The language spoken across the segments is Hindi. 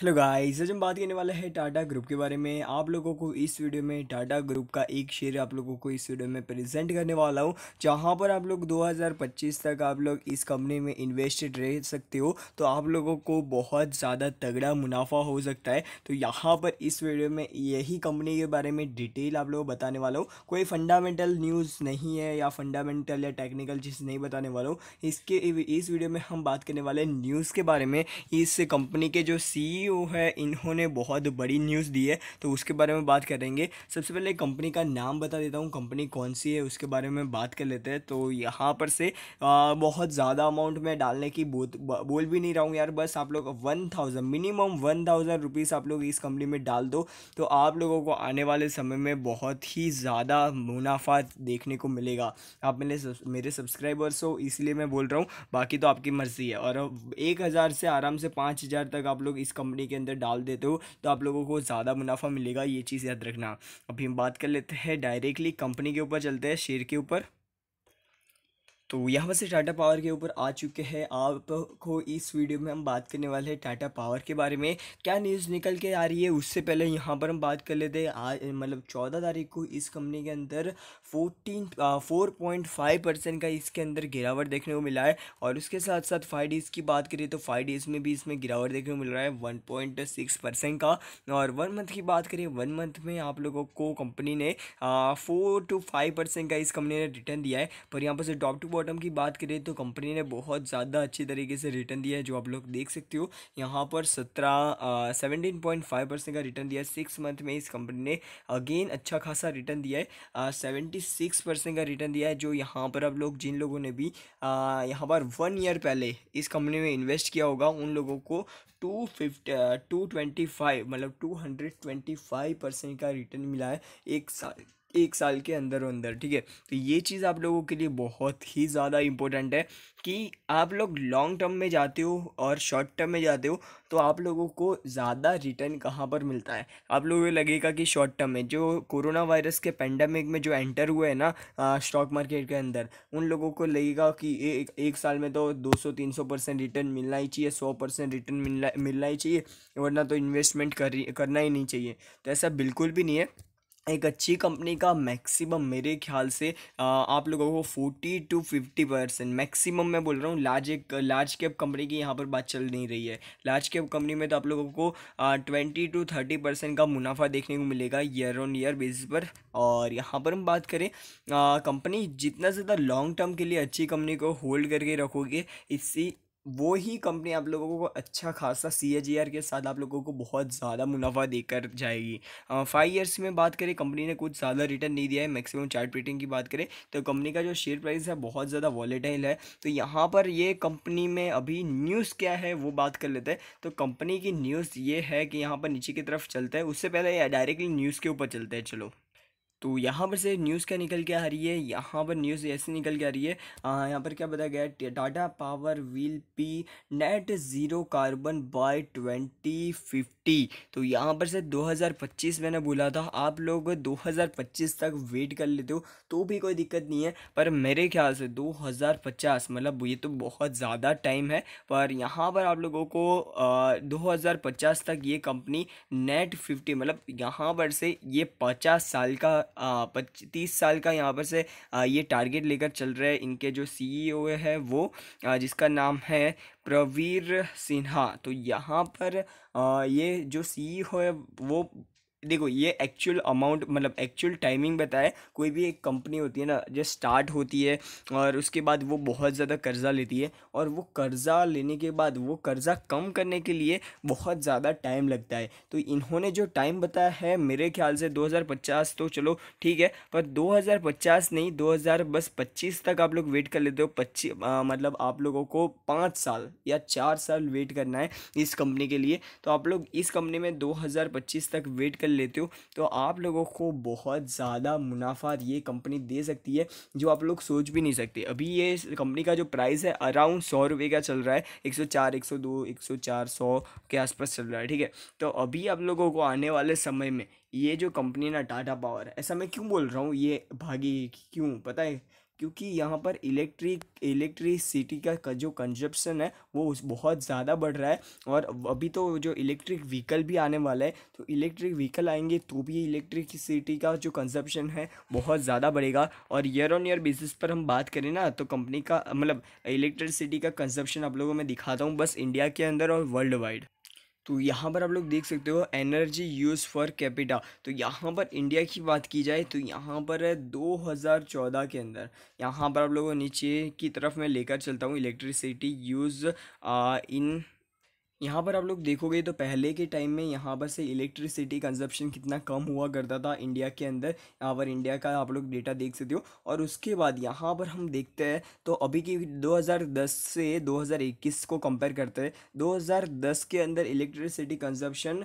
हेलो गाइस आज हम बात करने वाले हैं टाटा ग्रुप के बारे में आप लोगों को इस वीडियो में टाटा ग्रुप का एक शेयर आप लोगों को इस वीडियो में प्रेजेंट करने वाला हूं जहां पर आप लोग 2025 तक आप लोग इस कंपनी में इन्वेस्टेड रह सकते हो तो आप लोगों को बहुत ज़्यादा तगड़ा मुनाफा हो सकता है तो यहाँ पर इस वीडियो में यही कंपनी के बारे में डिटेल आप लोगों को बताने वाला हूँ कोई फंडामेंटल न्यूज़ नहीं है या फंडामेंटल या टेक्निकल चीज़ नहीं बताने वाला हूँ इसके इस वीडियो में हम बात करने वाले न्यूज़ के बारे में इस कंपनी के जो सी सीईओ है इन्होंने बहुत बड़ी न्यूज़ दी है तो उसके बारे में बात करेंगे सबसे पहले कंपनी का नाम बता देता हूँ कंपनी कौन सी है उसके बारे में बात कर लेते हैं तो यहाँ पर से आ, बहुत ज़्यादा अमाउंट में डालने की बो, बोल भी नहीं रहा हूँ यार बस आप लोग one thousand minimum one thousand rupees आप लोग इस कंपनी में डाल दो तो आप लोगों को आने वाले समय में बहुत ही ज़्यादा मुनाफा देखने को मिलेगा आप मेरे मेरे सब्सक्राइबर्स हो इसलिए मैं बोल रहा हूँ बाकी तो आपकी मर्ज़ी है और एक हज़ार से आराम से पाँच हज़ार तक आप लोग इस कंपनी कंपनी के अंदर डाल देते हो तो आप लोगों को ज़्यादा मुनाफा मिलेगा ये चीज़ याद रखना अभी हम बात कर लेते हैं डायरेक्टली कंपनी के ऊपर चलते हैं शेयर के ऊपर तो यहाँ से टाटा पावर के ऊपर आ चुके हैं आपको इस वीडियो में हम बात करने वाले हैं टाटा पावर के बारे में क्या न्यूज़ निकल के आ रही है उससे पहले यहाँ पर हम बात कर लेते हैं आज मतलब चौदह तारीख को इस कंपनी के अंदर fourteen four point five percent का इसके अंदर गिरावट देखने को मिला है और उसके साथ साथ फाइव डेज़ की बात करिए तो फाइव डेज़ में भी इसमें गिरावट देखने को मिल रहा है वन पॉइंट सिक्स परसेंट का और वन मंथ की बात करिए वन मंथ में आप लोगों को कंपनी ने फोर टू फाइव परसेंट का इस कंपनी ने रिटर्न दिया है पर यहाँ पर से टॉप टू बॉटम की बात करें तो कंपनी ने बहुत ज़्यादा अच्छी तरीके से रिटर्न दिया है जो आप लोग देख सकते हो यहाँ पर सत्रह सेवनटीन पॉइंट फाइव परसेंट का रिटर्न दिया है सिक्स मंथ में इस कंपनी ने अगेन अच्छा खासा रिटर्न दिया है सेवेंटी सिक्स परसेंट का रिटर्न दिया है जो यहाँ पर आप लोग जिन लोगों ने भी uh, यहाँ पर वन ईयर पहले इस कंपनी में इन्वेस्ट किया होगा उन लोगों को two fifty two twenty five मतलब two hundred twenty five percent का रिटर्न मिला है एक साल एक साल के अंदर अंदर ठीक है तो ये चीज़ आप लोगों के लिए बहुत ही ज़्यादा इम्पोर्टेंट है कि आप लोग लॉन्ग टर्म में जाते हो और शॉर्ट टर्म में जाते हो तो आप लोगों को ज़्यादा रिटर्न कहाँ पर मिलता है आप लोगों को लगेगा कि शॉर्ट टर्म में जो कोरोना वायरस के पेंडेमिक में जो एंटर हुए हैं ना स्टॉक मार्केट के अंदर उन लोगों को लगेगा कि एक, एक साल में तो दो सौ परसेंट रिटर्न मिलना ही चाहिए सौ परसेंट रिटर्न मिलना मिलना ही चाहिए वरना तो इन्वेस्टमेंट कर करना ही नहीं चाहिए तो ऐसा बिल्कुल भी नहीं है एक अच्छी कंपनी का मैक्सिमम मेरे ख्याल से आ, आप लोगों को forty two fifty percent maximum मैं बोल रहा हूँ लार्ज एक लार्ज कैप कंपनी की यहाँ पर बात चल नहीं रही है लार्ज कैप कंपनी में तो आप लोगों को ट्वेंटी टू थर्टी परसेंट का मुनाफा देखने को मिलेगा ईयर ऑन ईयर बेसिस पर और यहाँ पर हम बात करें कंपनी जितना ज़्यादा लॉन्ग टर्म के लिए अच्छी कंपनी को होल्ड करके रखोगे इसी वो ही कंपनी आप लोगों को अच्छा खासा सी के साथ आप लोगों को बहुत ज़्यादा मुनाफा देकर जाएगी फाइव ईयर्स में बात करें कंपनी ने कुछ ज़्यादा रिटर्न नहीं दिया है मैक्सिमम चार्ट रेटिंग की बात करें तो कंपनी का जो शेयर प्राइस है बहुत ज़्यादा वॉलेटाइल है तो यहाँ पर ये कंपनी में अभी न्यूज़ क्या है वो बात कर लेते हैं तो कंपनी की न्यूज़ ये है कि यहाँ पर नीचे की तरफ चलता है उससे पहले डायरेक्टली न्यूज़ के ऊपर चलता है चलो तो यहाँ पर से न्यूज़ क्या निकल के आ रही है यहाँ पर न्यूज़ ऐसे निकल के आ रही है यहाँ पर क्या बताया गया है Tata power will be net zero carbon by 2050 तो यहाँ पर से 2025 मैंने बोला था आप लोग 2025 तक वेट कर लेते हो तो भी कोई दिक्कत नहीं है पर मेरे ख्याल से 2050 मतलब ये तो बहुत ज़्यादा टाइम है पर यहाँ पर आप लोगों को दो तक ये कंपनी नेट फिफ्टी मतलब यहाँ पर से ये पचास साल का तीस साल का यहाँ पर से ये टारगेट लेकर चल रहे इनके जो सीईओ e है वो जिसका नाम है प्रवीर सिन्हा तो यहाँ पर ये जो सीईओ e है वो देखो ये एक्चुअल अमाउंट मतलब एक्चुअल टाइमिंग बताए कोई भी एक कंपनी होती है ना जो स्टार्ट होती है और उसके बाद वो बहुत ज़्यादा कर्ज़ा लेती है और वो कर्ज़ा लेने के बाद वो कर्ज़ा कम करने के लिए बहुत ज़्यादा टाइम लगता है तो इन्होंने जो टाइम बताया है मेरे ख्याल से 2050 तो चलो ठीक है पर 2050 नहीं 2000 बस 25 तक आप लोग वेट कर लेते हो पच्चीस मतलब आप लोगों को पाँच साल या चार साल वेट करना है इस कंपनी के लिए तो आप लोग इस कंपनी में दो तक वेट कर लेते हो तो आप लोगों को बहुत ज़्यादा मुनाफा ये कंपनी दे सकती है जो आप लोग सोच भी नहीं सकते अभी ये कंपनी का जो प्राइस है अराउंड सौ रुपये का चल रहा है एक सौ चार एक सौ दो एक सौ चार सौ के आसपास चल रहा है ठीक है तो अभी आप लोगों को आने वाले समय में ये जो कंपनी ना टाटा पावर ऐसा मैं क्यों बोल रहा हूँ ये भागी क्यों पता है क्योंकि यहाँ पर इलेक्ट्रिक इलेक्ट्रिसिटी का जो कंजप्शन है वो बहुत ज़्यादा बढ़ रहा है और अभी तो जो इलेक्ट्रिक व्हीकल भी आने वाला है तो इलेक्ट्रिक व्हीकल आएंगे तो भी इलेक्ट्रिसिटी का जो कंजप्शन है बहुत ज़्यादा बढ़ेगा और ईयर ऑन ईयर बेसिस पर हम बात करें ना तो कंपनी का मतलब इलेक्ट्रिसिटी का कंजप्शन आप लोगों में दिखाता हूँ बस इंडिया के अंदर और वर्ल्ड वाइड तो यहाँ पर आप लोग देख सकते हो एनर्जी यूज़ फॉर कैपिटा तो यहाँ पर इंडिया की बात की जाए तो यहाँ पर है 2014 के अंदर यहाँ पर आप लोगों नीचे की तरफ मैं लेकर चलता हूँ इलेक्ट्रिसिटी यूज़ इन यहाँ पर आप लोग देखोगे तो पहले के टाइम में यहाँ पर से इलेक्ट्रिसिटी कंजप्शन कितना कम हुआ करता था इंडिया के अंदर यहाँ पर इंडिया का आप लोग डेटा देख सकते हो और उसके बाद यहाँ पर हम देखते हैं तो अभी की 2010 से 2021 को कंपेयर करते हैं 2010 के अंदर इलेक्ट्रिसिटी कंजप्शन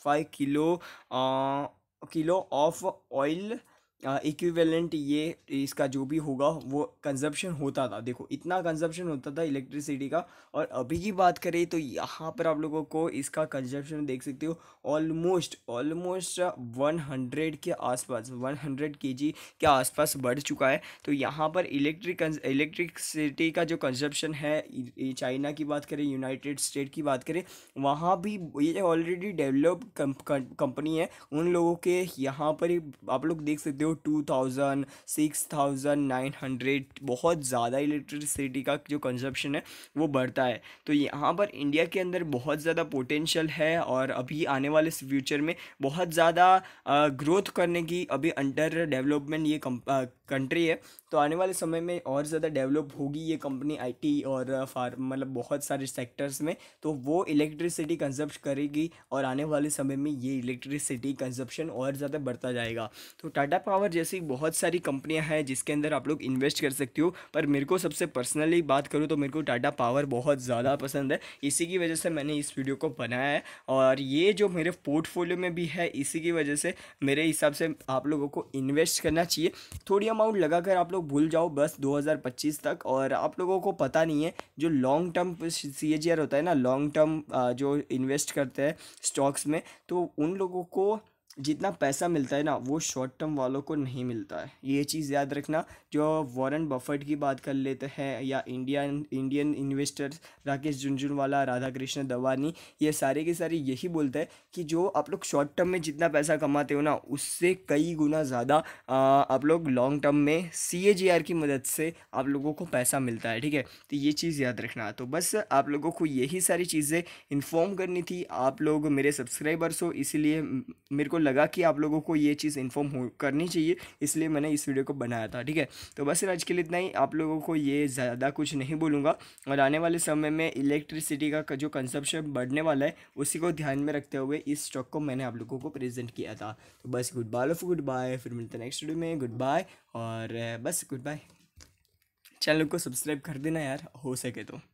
फाइव किलो आ, किलो ऑफ ऑयल इक्विवेलेंट ये इसका जो भी होगा वो कंजप्शन होता था देखो इतना कंजप्शन होता था इलेक्ट्रिसिटी का और अभी की बात करें तो यहाँ पर आप लोगों को इसका कंजप्शन देख सकते हो ऑलमोस्ट ऑलमोस्ट वन हंड्रेड के आसपास वन हंड्रेड के जी के आसपास बढ़ चुका है तो यहाँ पर इलेक्ट्रिक इलेक्ट्रिसिटी का जो कंजप्शन है चाइना की बात करें यूनाइटेड स्टेट की बात करें वहाँ भी ये ऑलरेडी डेवलप कंपनी है उन लोगों के यहाँ पर आप लोग देख सकते हो two thousand six thousand nine hundred बहुत ज़्यादा इलेक्ट्रिसिटी का जो कंजप्शन है वो बढ़ता है तो यहाँ पर इंडिया के अंदर बहुत ज़्यादा पोटेंशियल है और अभी आने वाले फ्यूचर में बहुत ज़्यादा ग्रोथ करने की अभी अंडर डेवलपमेंट ये कंट्री है तो आने वाले समय में और ज़्यादा डेवलप होगी ये कंपनी आईटी और फार्म मतलब बहुत सारे सेक्टर्स में तो वो इलेक्ट्रिसिटी कंजप करेगी और आने वाले समय में ये इलेक्ट्रिसिटी कंजप्शन और ज़्यादा बढ़ता जाएगा तो टाटा पावर जैसी बहुत सारी कंपनियां हैं जिसके अंदर आप लोग इन्वेस्ट कर सकते हो पर मेरे को सबसे पर्सनली बात करूँ तो मेरे को टाटा पावर बहुत ज़्यादा पसंद है इसी की वजह से मैंने इस वीडियो को बनाया है और ये जो मेरे पोर्टफोलियो में भी है इसी की वजह से मेरे हिसाब से आप लोगों को इन्वेस्ट करना चाहिए थोड़ी अमाउंट लगाकर आप लोग भूल जाओ बस 2025 तक और आप लोगों को पता नहीं है जो लॉन्ग टर्म सी होता है ना लॉन्ग टर्म जो इन्वेस्ट करते हैं स्टॉक्स में तो उन लोगों को जितना पैसा मिलता है ना वो शॉर्ट टर्म वालों को नहीं मिलता है ये चीज़ याद रखना जो वॉरेन बफेट की बात कर लेते हैं या Indian Indian investors Rakesh Jhunjhunwala Radhakishan Damani ये सारे के सारे यही बोलते हैं कि जो आप लोग शॉर्ट टर्म में जितना पैसा कमाते हो ना उससे कई गुना ज़्यादा आप लोग लॉन्ग टर्म में सी की मदद से आप लोगों को पैसा मिलता है ठीक है तो ये चीज़ याद रखना तो बस आप लोगों को यही सारी चीज़ें इन्फॉर्म करनी थी आप लोग मेरे सब्सक्राइबर्स हो इसीलिए मेरे को लगा कि आप लोगों को ये चीज़ इन्फॉर्म हो करनी चाहिए इसलिए मैंने इस वीडियो को बनाया था ठीक है तो बस आज के लिए इतना ही आप लोगों को ये ज़्यादा कुछ नहीं बोलूँगा और आने वाले समय में इलेक्ट्रिसिटी का जो कंजप्शन बढ़ने वाला है उसी को ध्यान में रखते हुए इस स्टॉक को मैंने आप लोगों को प्रेजेंट किया था तो बस good bye of good bye फिर मिलते नेक्स्ट वीडियो में गुड बाय और बस गुड बाय चैनल को सब्सक्राइब कर देना यार हो सके तो